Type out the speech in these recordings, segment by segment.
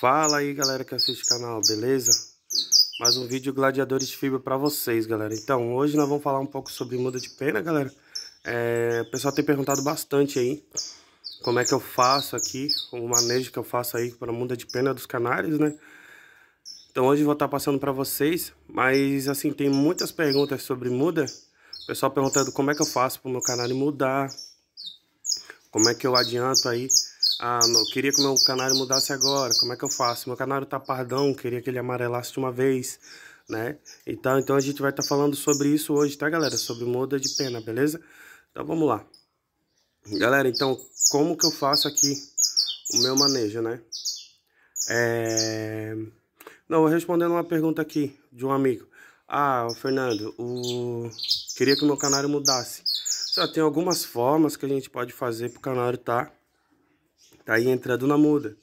Fala aí galera que assiste o canal, beleza? Mais um vídeo Gladiadores de Fibra pra vocês, galera. Então, hoje nós vamos falar um pouco sobre muda de pena, galera. É, o pessoal tem perguntado bastante aí como é que eu faço aqui, o manejo que eu faço aí para muda de pena dos canários, né? Então hoje eu vou estar tá passando para vocês, mas assim, tem muitas perguntas sobre muda. O pessoal perguntando como é que eu faço para meu canário mudar, como é que eu adianto aí ah, não, queria que meu canário mudasse agora. Como é que eu faço? Meu canário tá pardão, queria que ele amarelasse de uma vez, né? Então, então a gente vai estar tá falando sobre isso hoje, tá, galera? Sobre muda de pena, beleza? Então vamos lá. Galera, então como que eu faço aqui o meu manejo, né? É... Não, respondendo uma pergunta aqui de um amigo. Ah, Fernando, o... queria que o meu canário mudasse. Só tem algumas formas que a gente pode fazer pro canário tá Tá aí entrando na muda,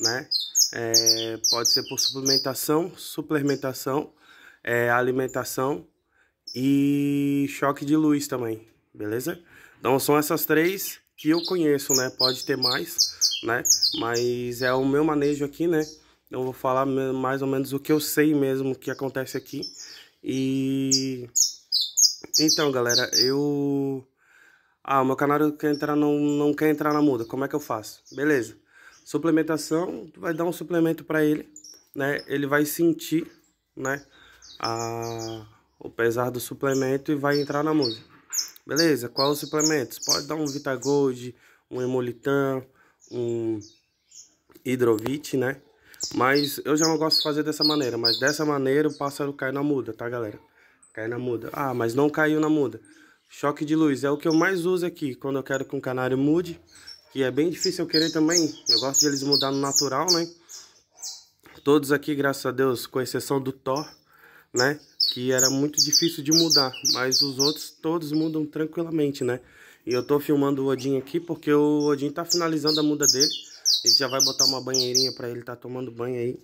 né? É, pode ser por suplementação, suplementação, é, alimentação e choque de luz também, beleza? Então são essas três que eu conheço, né? Pode ter mais, né? Mas é o meu manejo aqui, né? Então vou falar mais ou menos o que eu sei mesmo que acontece aqui. E então, galera, eu ah, o meu canário quer entrar, não, não quer entrar na muda, como é que eu faço? Beleza. Suplementação, tu vai dar um suplemento para ele, né? Ele vai sentir, né? A, o pesar do suplemento e vai entrar na muda. Beleza, qual é os suplementos? Pode dar um Vitagold, um Hemolitan, um Hidrovit, né? Mas eu já não gosto de fazer dessa maneira, mas dessa maneira o pássaro cai na muda, tá galera? Cai na muda. Ah, mas não caiu na muda. Choque de luz é o que eu mais uso aqui quando eu quero que um canário mude. Que é bem difícil eu querer também. Eu gosto de eles mudar no natural, né? Todos aqui, graças a Deus, com exceção do Thor, né? Que era muito difícil de mudar. Mas os outros, todos mudam tranquilamente, né? E eu tô filmando o Odin aqui porque o Odin tá finalizando a muda dele. A gente já vai botar uma banheirinha pra ele tá tomando banho aí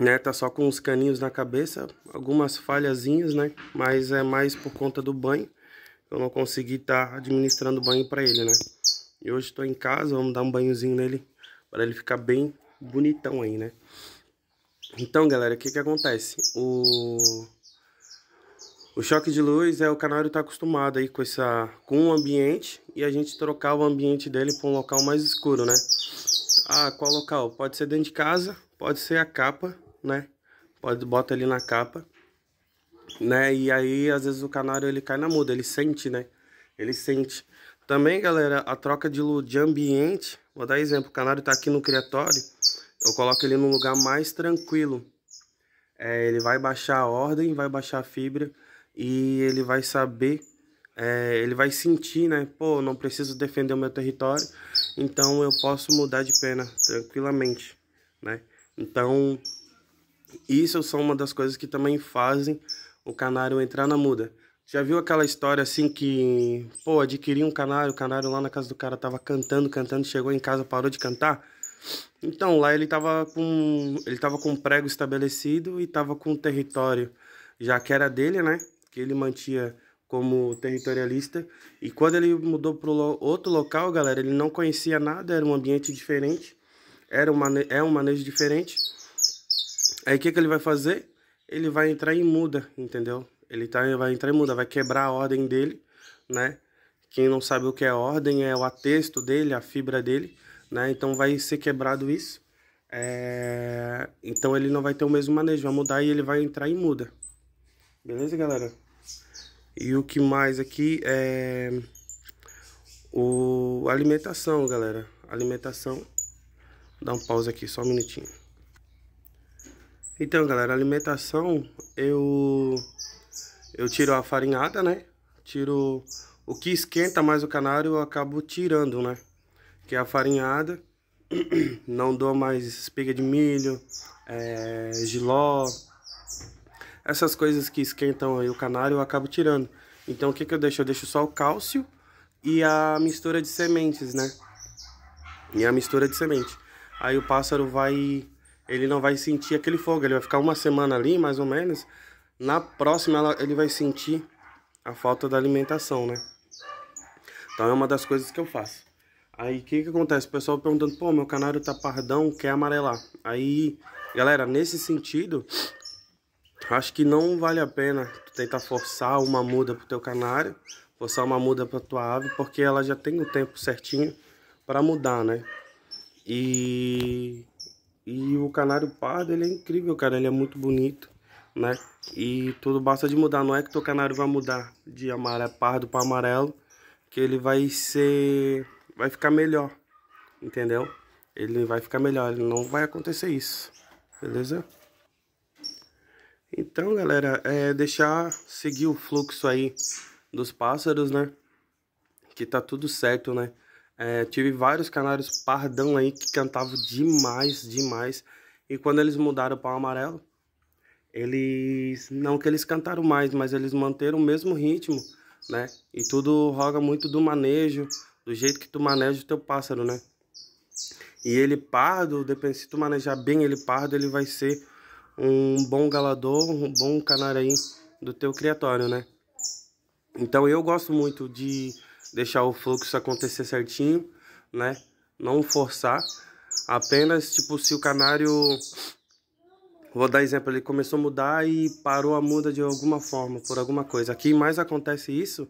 né? Tá só com uns caninhos na cabeça, algumas falhazinhas, né? Mas é mais por conta do banho. Eu não consegui estar tá administrando banho para ele, né? E hoje estou em casa, vamos dar um banhozinho nele para ele ficar bem bonitão aí, né? Então, galera, o que que acontece? O o choque de luz é o canário tá acostumado aí com essa com o ambiente e a gente trocar o ambiente dele para um local mais escuro, né? Ah, qual local? Pode ser dentro de casa, pode ser a capa né? Pode bota ele na capa, né? E aí às vezes o canário ele cai na muda, ele sente, né? Ele sente. Também, galera, a troca de, de ambiente, vou dar exemplo, o canário tá aqui no criatório, eu coloco ele num lugar mais tranquilo. É, ele vai baixar a ordem, vai baixar a fibra e ele vai saber, é, ele vai sentir, né? Pô, não preciso defender o meu território, então eu posso mudar de pena tranquilamente, né? Então, isso é são uma das coisas que também fazem o canário entrar na muda. Já viu aquela história assim que, pô, adquiri um canário, o canário lá na casa do cara tava cantando, cantando, chegou em casa, parou de cantar? Então, lá ele tava com ele tava com um prego estabelecido e tava com o um território já que era dele, né? Que ele mantia como territorialista. E quando ele mudou para outro local, galera, ele não conhecia nada, era um ambiente diferente, era um mane é um manejo diferente. Aí o que, que ele vai fazer? Ele vai entrar em muda, entendeu? Ele tá, vai entrar em muda, vai quebrar a ordem dele, né? Quem não sabe o que é ordem é o atexto dele, a fibra dele, né? Então vai ser quebrado isso. É... Então ele não vai ter o mesmo manejo, vai mudar e ele vai entrar em muda. Beleza, galera? E o que mais aqui é o alimentação, galera. Alimentação. Dá um pausa aqui só um minutinho. Então, galera, alimentação, eu eu tiro a farinhada, né? Tiro o que esquenta mais o canário, eu acabo tirando, né? Que é a farinhada. Não dou mais espiga de milho, é, eh, giló. Essas coisas que esquentam aí o canário, eu acabo tirando. Então, o que que eu deixo? Eu deixo só o cálcio e a mistura de sementes, né? E a mistura de semente. Aí o pássaro vai ele não vai sentir aquele fogo. Ele vai ficar uma semana ali, mais ou menos. Na próxima, ela, ele vai sentir a falta da alimentação, né? Então é uma das coisas que eu faço. Aí o que, que acontece? O pessoal perguntando, pô, meu canário tá pardão, quer amarelar. Aí, galera, nesse sentido, acho que não vale a pena tentar forçar uma muda pro teu canário, forçar uma muda pra tua ave, porque ela já tem o tempo certinho para mudar, né? E e o canário pardo, ele é incrível, cara. Ele é muito bonito, né? E tudo basta de mudar. Não é que o canário vai mudar de amarelo, é pardo para amarelo. Que ele vai ser... Vai ficar melhor, entendeu? Ele vai ficar melhor. Ele não vai acontecer isso, beleza? Então, galera, é deixar seguir o fluxo aí dos pássaros, né? Que tá tudo certo, né? É, tive vários canários pardão aí que cantavam demais, demais. E quando eles mudaram para o amarelo, eles não que eles cantaram mais, mas eles manteram o mesmo ritmo, né? E tudo roga muito do manejo, do jeito que tu maneja o teu pássaro, né? E ele pardo, depende se tu manejar bem ele pardo, ele vai ser um bom galador, um bom canário aí do teu criatório, né? Então eu gosto muito de deixar o fluxo acontecer certinho, né? Não forçar. Apenas, tipo, se o canário. Vou dar exemplo, ele começou a mudar e parou a muda de alguma forma, por alguma coisa. Aqui mais acontece isso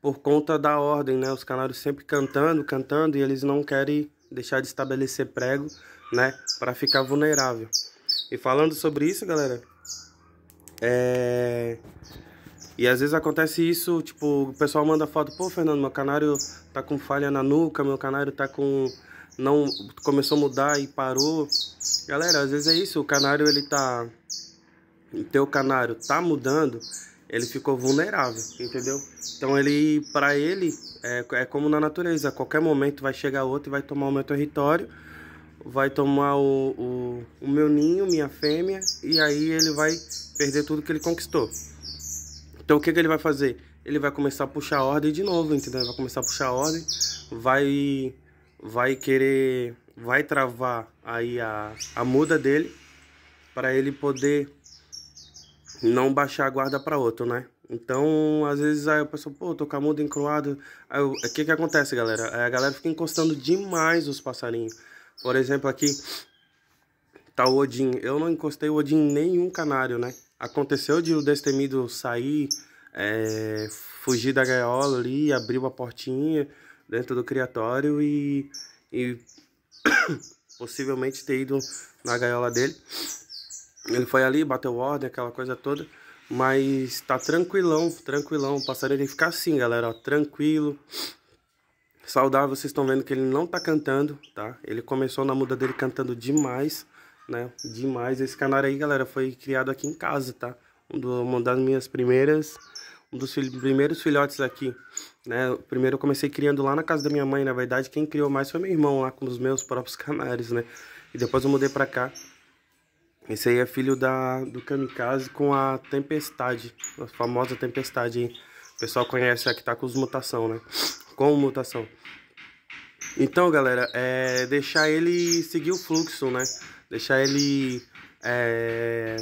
por conta da ordem, né? Os canários sempre cantando, cantando e eles não querem deixar de estabelecer prego, né? Para ficar vulnerável. E falando sobre isso, galera, é. E às vezes acontece isso, tipo, o pessoal manda foto, pô, Fernando, meu canário tá com falha na nuca, meu canário tá com não começou a mudar e parou. Galera, às vezes é isso, o canário ele tá o teu canário tá mudando, ele ficou vulnerável, entendeu? Então ele para ele é, é como na natureza, a qualquer momento vai chegar outro e vai tomar o meu território vai tomar o, o, o, meu ninho, minha fêmea, e aí ele vai perder tudo que ele conquistou. Então o que, que ele vai fazer? Ele vai começar a puxar a ordem de novo, entendeu? Ele vai começar a puxar a ordem, vai, vai querer, vai travar aí a, a muda dele para ele poder não baixar a guarda para outro, né? Então, às vezes aí a pessoa, pô, tô com a muda encruada. O que que acontece, galera? A galera fica encostando demais os passarinhos. Por exemplo, aqui tá o Odin. Eu não encostei o Odin em nenhum canário, né? Aconteceu de o destemido sair, é, fugir da gaiola ali, abriu a portinha dentro do criatório e, e possivelmente ter ido na gaiola dele. Ele foi ali, bateu ordem, aquela coisa toda. Mas tá tranquilão, tranquilão. O passarinho tem que ficar assim, galera, ó, tranquilo. Saudável, vocês estão vendo que ele não tá cantando, tá? Ele começou na muda dele cantando demais né? Demais. Esse canário aí, galera, foi criado aqui em casa, tá? Uma das minhas primeiras... Um dos fil primeiros filhotes aqui, né? Primeiro eu comecei criando lá na casa da minha mãe, na verdade. Quem criou mais foi meu irmão lá com os meus próprios canários, né? E depois eu mudei pra cá. Esse aí é filho da, do Kamikaze com a Tempestade, a famosa Tempestade aí. O pessoal conhece a que tá com os mutação, né? Com mutação. Então, galera, é deixar ele seguir o fluxo, né? deixar ele é,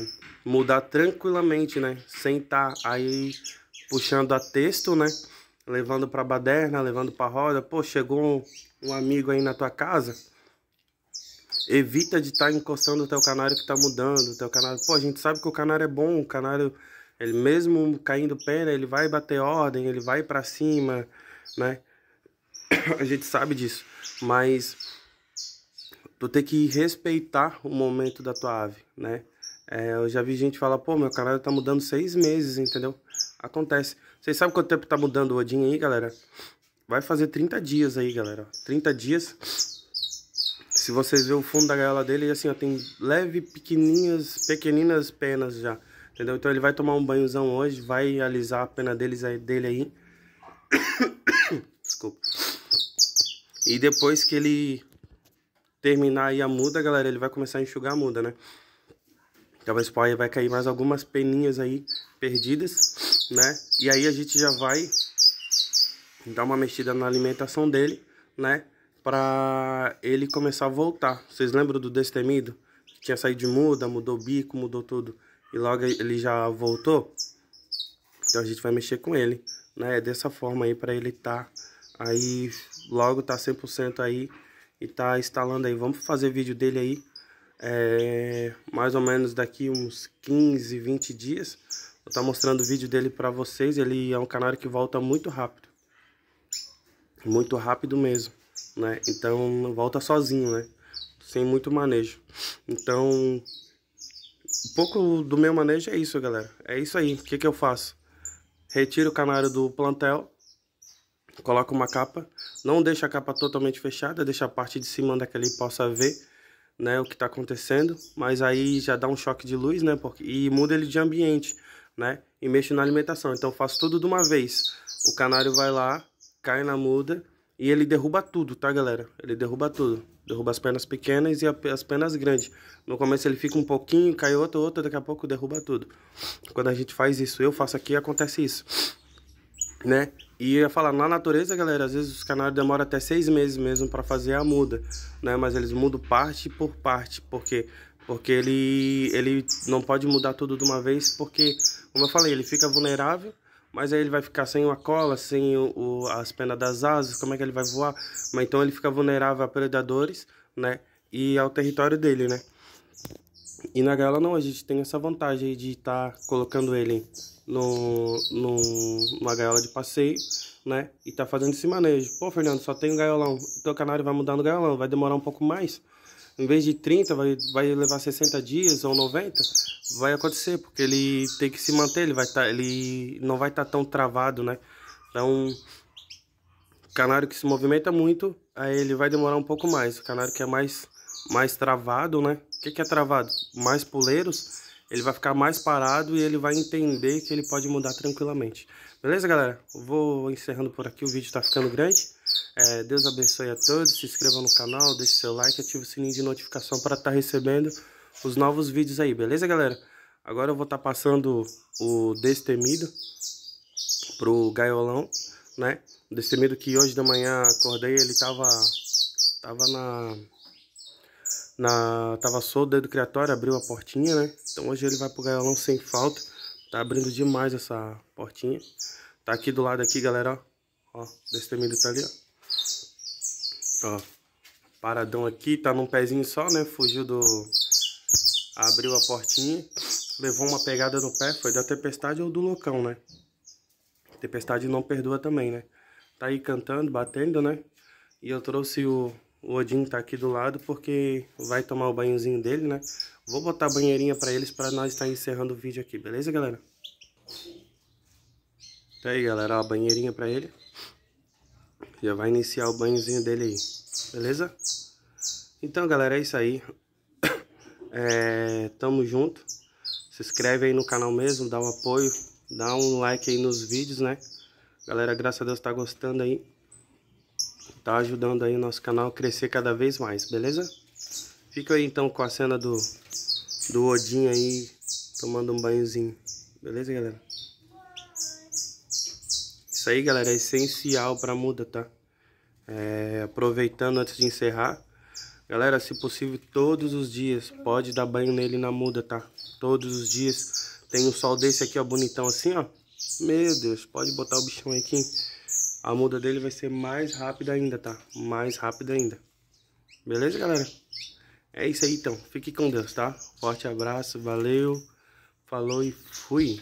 mudar tranquilamente, né? Sem estar tá aí puxando a texto, né? Levando para baderna, levando para roda. Pô, chegou um, um, amigo aí na tua casa. Evita de estar tá encostando o teu canário que tá mudando. O teu canário, pô, a gente sabe que o canário é bom, o canário ele mesmo caindo pena, ele vai bater ordem, ele vai para cima, né? A gente sabe disso, mas tu tem que respeitar o momento da tua ave, né? É, eu já vi gente falar, pô, meu caralho tá mudando seis meses, entendeu? Acontece. Vocês sabem quanto tempo tá mudando o Odin aí, galera? Vai fazer 30 dias aí, galera. 30 dias. Se vocês verem o fundo da gaiola dele, assim, ó, tem leve, pequenininhas, pequeninas penas já. Entendeu? Então ele vai tomar um banhozão hoje, vai alisar a pena deles aí, dele aí. Desculpa. E depois que ele terminar aí a muda, galera, ele vai começar a enxugar a muda, né? Então vai vai cair mais algumas peninhas aí perdidas, né? E aí a gente já vai dar uma mexida na alimentação dele, né? Pra ele começar a voltar. Vocês lembram do destemido? Que tinha saído de muda, mudou o bico, mudou tudo. E logo ele já voltou. Então a gente vai mexer com ele, né? É dessa forma aí pra ele tá aí logo tá 100% aí e tá instalando aí. Vamos fazer vídeo dele aí é, mais ou menos daqui uns 15, 20 dias. Vou estar tá mostrando o vídeo dele para vocês. Ele é um canário que volta muito rápido. Muito rápido mesmo, né? Então volta sozinho, né? Sem muito manejo. Então, um pouco do meu manejo é isso, galera. É isso aí. O que, que eu faço? Retiro o canário do plantel coloca uma capa, não deixa a capa totalmente fechada, deixa a parte de cima onde ele possa ver né, o que está acontecendo, mas aí já dá um choque de luz né, porque, e muda ele de ambiente né, e mexe na alimentação. Então faço tudo de uma vez. O canário vai lá, cai na muda e ele derruba tudo, tá galera? Ele derruba tudo. Derruba as pernas pequenas e as pernas grandes. No começo ele fica um pouquinho, cai outra, outra, daqui a pouco derruba tudo. Quando a gente faz isso, eu faço aqui, acontece isso né? E ia falar, na natureza, galera, às vezes os canários demoram até seis meses mesmo para fazer a muda, né? Mas eles mudam parte por parte, porque porque ele ele não pode mudar tudo de uma vez, porque como eu falei, ele fica vulnerável, mas aí ele vai ficar sem a cola, sem o, o, as penas das asas, como é que ele vai voar? Mas então ele fica vulnerável a predadores, né? E ao território dele, né? E na gaiola não, a gente tem essa vantagem de estar tá colocando ele no, no, numa gaiola de passeio, né? E tá fazendo esse manejo. Pô, Fernando, só tem um gaiolão. Teu canário vai mudar no gaiolão, vai demorar um pouco mais. Em vez de 30, vai, vai levar 60 dias ou 90. Vai acontecer, porque ele tem que se manter, ele, vai tá, ele não vai estar tá tão travado, né? Então, canário que se movimenta muito, aí ele vai demorar um pouco mais. O canário que é mais, mais travado, né? O que, que é travado? Mais puleiros, ele vai ficar mais parado e ele vai entender que ele pode mudar tranquilamente. Beleza, galera? Vou encerrando por aqui, o vídeo está ficando grande. É, Deus abençoe a todos, se inscreva no canal, deixe seu like, ative o sininho de notificação para estar tá recebendo os novos vídeos aí, beleza, galera? Agora eu vou estar tá passando o Destemido pro Gaiolão, né? O Destemido que hoje da manhã acordei, ele tava, tava na na tava só o dedo criatório, abriu a portinha, né? Então hoje ele vai pro gaiola sem falta. Tá abrindo demais essa portinha. Tá aqui do lado aqui, galera, ó. Ó, destemido tá ali, ó. Ó, paradão aqui, tá num pezinho só, né? Fugiu do... Abriu a portinha, levou uma pegada no pé, foi da tempestade ou do loucão, né? Tempestade não perdoa também, né? Tá aí cantando, batendo, né? E eu trouxe o o Odin tá aqui do lado porque vai tomar o banhozinho dele, né? Vou botar a banheirinha pra eles pra nós estar tá encerrando o vídeo aqui, beleza, galera? Tá aí, galera, ó, a banheirinha pra ele. Já vai iniciar o banhozinho dele aí, beleza? Então, galera, é isso aí. É, tamo junto. Se inscreve aí no canal mesmo, dá um apoio, dá um like aí nos vídeos, né? Galera, graças a Deus tá gostando aí. Tá ajudando aí o nosso canal a crescer cada vez mais, beleza? Fica aí então com a cena do, do Odin aí tomando um banhozinho. Beleza, galera? Isso aí, galera, é essencial pra muda, tá? É, aproveitando antes de encerrar. Galera, se possível, todos os dias. Pode dar banho nele na muda, tá? Todos os dias. Tem um sol desse aqui, ó, bonitão assim, ó. Meu Deus, pode botar o bichão aqui a muda dele vai ser mais rápida ainda, tá? Mais rápida ainda. Beleza, galera? É isso aí, então. Fique com Deus, tá? Forte abraço, valeu, falou e fui.